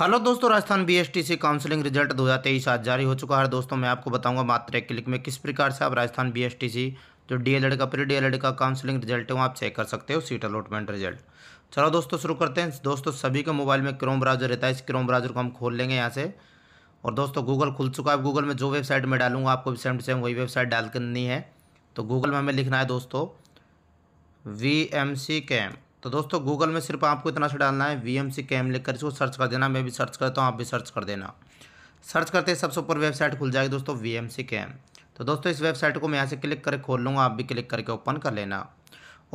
hello दोस्तों Rajasthan BSTC counselling result 2023 आज जारी हो चुका है दोस्तों मैं आपको बताऊंगा मात्र एक क्लिक में किस प्रकार से आप राजस्थान बीएसटीसी जो डीएलएड का प्री डीएलएड का काउंसलिंग रिजल्ट है वो आप चेक कर सकते हो सीट अलॉटमेंट रिजल्ट चलो दोस्तों शुरू करते हैं दोस्तों सभी के मोबाइल में क्रोम ब्राउजर रहता है इस क्रोम ब्राउजर को हम खोल लेंगे यहाँ से और दोस्तों गूगल खुल चुका है गूगल में जो वेबसाइट में डालूंगा आपको भी सेम टू सेम वही वेबसाइट डाल करनी है तो गूगल में हमें लिखना है दोस्तों वी एम सी कैम्प तो दोस्तों गूगल में सिर्फ आपको इतना से डालना है वी एम सी कैम लिख कर इसको सर्च कर देना मैं भी सर्च करता हूँ आप भी सर्च कर देना सर्च करते ही सबसे ऊपर वेबसाइट खुल जाएगी दोस्तों वी एम सी कैम तो दोस्तों इस वेबसाइट को मैं यहाँ से क्लिक करके खोल लूँगा आप भी क्लिक करके ओपन कर लेना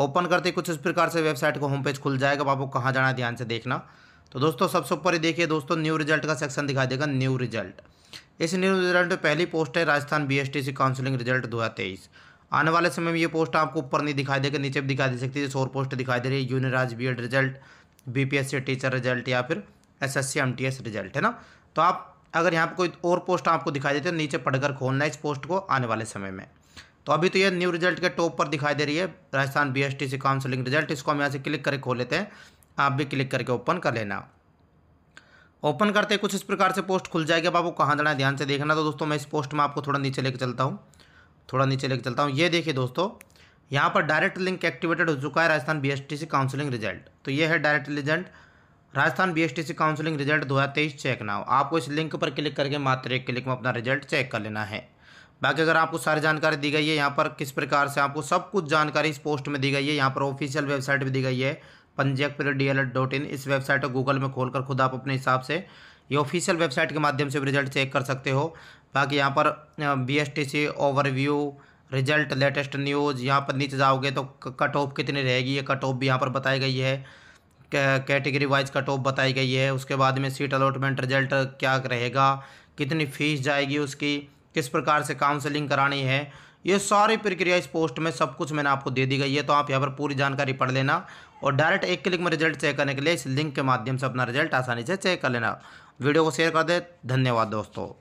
ओपन करते ही कुछ इस प्रकार से वेबसाइट को होम पेज खुल जाएगा अब आपको कहाँ जाना है ध्यान से देखना तो दोस्तों सबसे ऊपर ही देखिए दोस्तों न्यू रिजल्ट का सेक्शन दिखाई देगा न्यू रिजल्ट इस न्यू रिजल्ट में पहली पोस्ट है Rajasthan B S T C counselling result दो हज़ार तेईस आने वाले समय में ये पोस्ट आपको ऊपर नहीं दिखाई देगा नीचे भी दिखाई दे सकती है जैसे और पोस्ट दिखाई दे रही है Uniraj B result B teacher result या फिर एस एस रिजल्ट है ना तो आप अगर यहाँ पर कोई और पोस्ट आपको दिखाई देते हैं तो नीचे पढ़कर खोलना है इस पोस्ट को आने वाले समय में तो अभी तो ये न्यू रिजल्ट के टॉप पर दिखाई दे रही है Rajasthan B C counselling result इसको हम यहाँ से क्लिक करके खोल लेते हैं आप भी क्लिक करके ओपन कर लेना ओपन करते कुछ इस प्रकार से पोस्ट खुल जाएगी अब आपको कहाँ जाना है ध्यान से देखना तो दोस्तों मैं इस पोस्ट में आपको थोड़ा नीचे लेकर चलता हूँ थोड़ा नीचे लेके चलता हूँ ये देखिए दोस्तों यहाँ पर डायरेक्ट लिंक एक्टिवेटेड हो चुका है राजस्थान बीएसटीसी काउंसलिंग रिजल्ट तो ये है direct result Rajasthan BSTC counselling result 2023 check हो आपको इस लिंक पर क्लिक करके मात्र एक क्लिक में अपना रिजल्ट चेक कर लेना है बाकी अगर आपको सारी जानकारी दी गई है यहाँ पर किस प्रकार से आपको सब कुछ जानकारी इस पोस्ट में दी गई है यहाँ पर ऑफिशियल वेबसाइट भी दी गई है पंजीयक इस वेबसाइट को गूगल में खोलकर खुद आप अपने हिसाब से ये ऑफिशियल वेबसाइट के माध्यम से भी रिजल्ट चेक कर सकते हो बाकी यहाँ पर B S T C overview result latest news यहाँ पर नीचे जाओगे तो कट ऑफ कितनी रहेगी ये कट ऑफ भी यहाँ पर बताई गई है कैटेगरी वाइज कट ऑफ बताई गई है उसके बाद में सीट अलॉटमेंट रिजल्ट क्या रहेगा कितनी फीस जाएगी उसकी किस प्रकार से काउंसलिंग करानी है ये सारी प्रक्रिया इस पोस्ट में सब कुछ मैंने आपको दे दी गई है तो आप यहाँ पर पूरी जानकारी पढ़ लेना और डायरेक्ट एक क्लिक में रिजल्ट चेक करने के लिए इस लिंक के माध्यम से अपना रिजल्ट आसानी से चेक कर लेना वीडियो को शेयर कर दें धन्यवाद दोस्तों